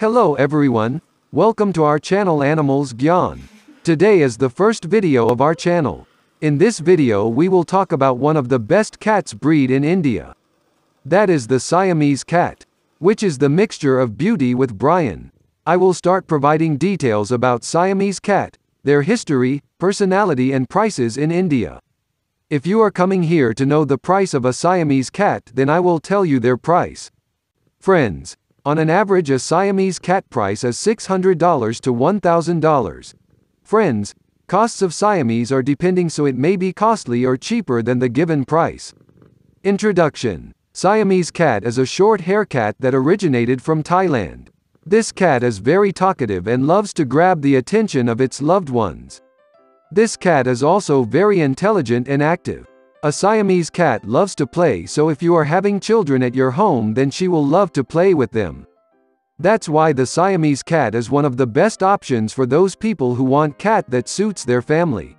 Hello everyone, welcome to our channel Animals Gyan. Today is the first video of our channel. In this video we will talk about one of the best cats breed in India. That is the Siamese cat, which is the mixture of beauty with Brian. I will start providing details about Siamese cat, their history, personality and prices in India. If you are coming here to know the price of a Siamese cat then I will tell you their price. Friends, on an average a Siamese cat price is $600 to $1,000. Friends, costs of Siamese are depending so it may be costly or cheaper than the given price. Introduction Siamese cat is a short hair cat that originated from Thailand. This cat is very talkative and loves to grab the attention of its loved ones. This cat is also very intelligent and active. A Siamese cat loves to play so if you are having children at your home then she will love to play with them. That's why the Siamese cat is one of the best options for those people who want cat that suits their family.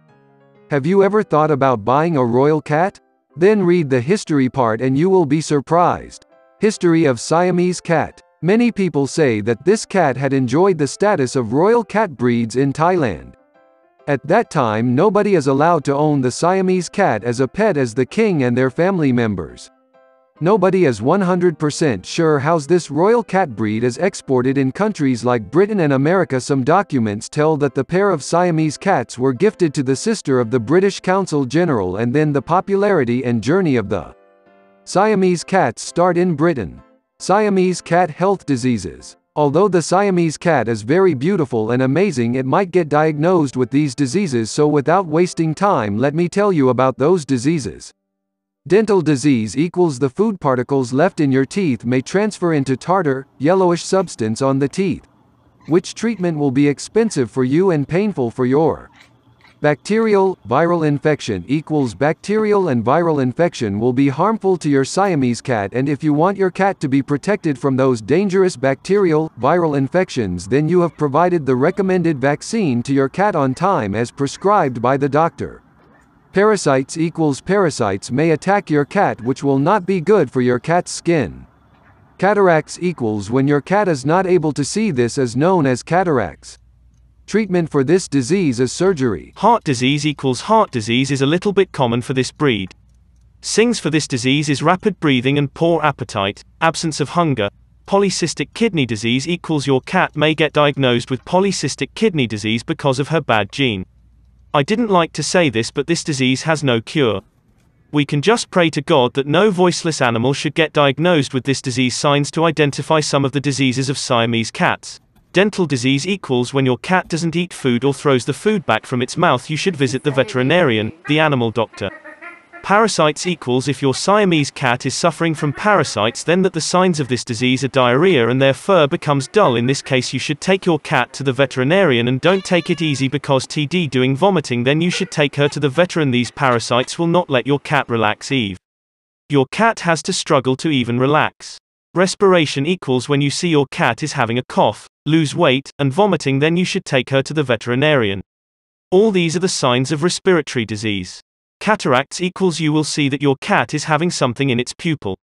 Have you ever thought about buying a royal cat? Then read the history part and you will be surprised. History of Siamese cat. Many people say that this cat had enjoyed the status of royal cat breeds in Thailand. At that time nobody is allowed to own the Siamese cat as a pet as the king and their family members. Nobody is 100% sure how this royal cat breed is exported in countries like Britain and America. Some documents tell that the pair of Siamese cats were gifted to the sister of the British Council General and then the popularity and journey of the Siamese cats start in Britain. Siamese cat health diseases. Although the Siamese cat is very beautiful and amazing it might get diagnosed with these diseases so without wasting time let me tell you about those diseases. Dental disease equals the food particles left in your teeth may transfer into tartar, yellowish substance on the teeth. Which treatment will be expensive for you and painful for your Bacterial, viral infection equals bacterial and viral infection will be harmful to your Siamese cat and if you want your cat to be protected from those dangerous bacterial, viral infections then you have provided the recommended vaccine to your cat on time as prescribed by the doctor. Parasites equals parasites may attack your cat which will not be good for your cat's skin. Cataracts equals when your cat is not able to see this is known as cataracts. Treatment for this disease is surgery. Heart disease equals heart disease is a little bit common for this breed. Sings for this disease is rapid breathing and poor appetite, absence of hunger. Polycystic kidney disease equals your cat may get diagnosed with polycystic kidney disease because of her bad gene. I didn't like to say this, but this disease has no cure. We can just pray to God that no voiceless animal should get diagnosed with this disease. Signs to identify some of the diseases of Siamese cats. Dental disease equals when your cat doesn't eat food or throws the food back from its mouth. You should visit the veterinarian, the animal doctor. Parasites equals if your Siamese cat is suffering from parasites then that the signs of this disease are diarrhea and their fur becomes dull in this case you should take your cat to the veterinarian and don't take it easy because TD doing vomiting then you should take her to the veteran these parasites will not let your cat relax Eve. Your cat has to struggle to even relax. Respiration equals when you see your cat is having a cough, lose weight, and vomiting then you should take her to the veterinarian. All these are the signs of respiratory disease. Cataracts equals you will see that your cat is having something in its pupil.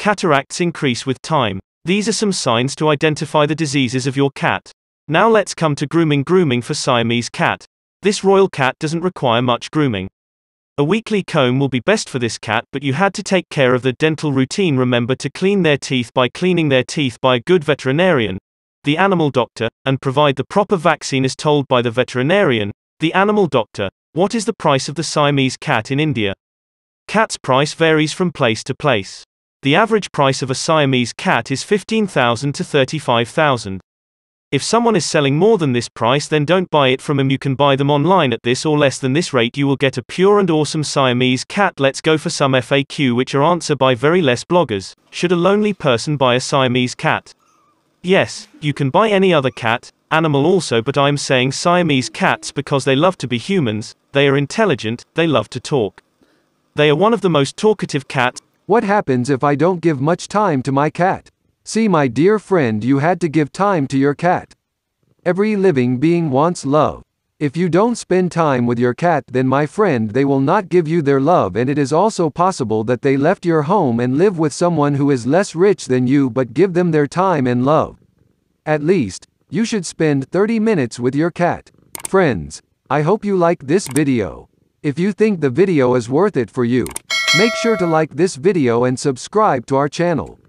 Cataracts increase with time. These are some signs to identify the diseases of your cat. Now let's come to grooming grooming for Siamese cat. This royal cat doesn't require much grooming. A weekly comb will be best for this cat but you had to take care of the dental routine remember to clean their teeth by cleaning their teeth by a good veterinarian, the animal doctor, and provide the proper vaccine as told by the veterinarian, the animal doctor. What is the price of the Siamese cat in India? Cat's price varies from place to place. The average price of a Siamese cat is 15,000 to 35,000. If someone is selling more than this price, then don't buy it from him. You can buy them online at this or less than this rate. You will get a pure and awesome Siamese cat. Let's go for some FAQ which are answered by very less bloggers. Should a lonely person buy a Siamese cat? Yes, you can buy any other cat, animal also but I am saying Siamese cats because they love to be humans, they are intelligent, they love to talk. They are one of the most talkative cats. What happens if I don't give much time to my cat? See my dear friend you had to give time to your cat. Every living being wants love. If you don't spend time with your cat then my friend they will not give you their love and it is also possible that they left your home and live with someone who is less rich than you but give them their time and love. At least, you should spend 30 minutes with your cat. Friends, I hope you like this video. If you think the video is worth it for you, make sure to like this video and subscribe to our channel.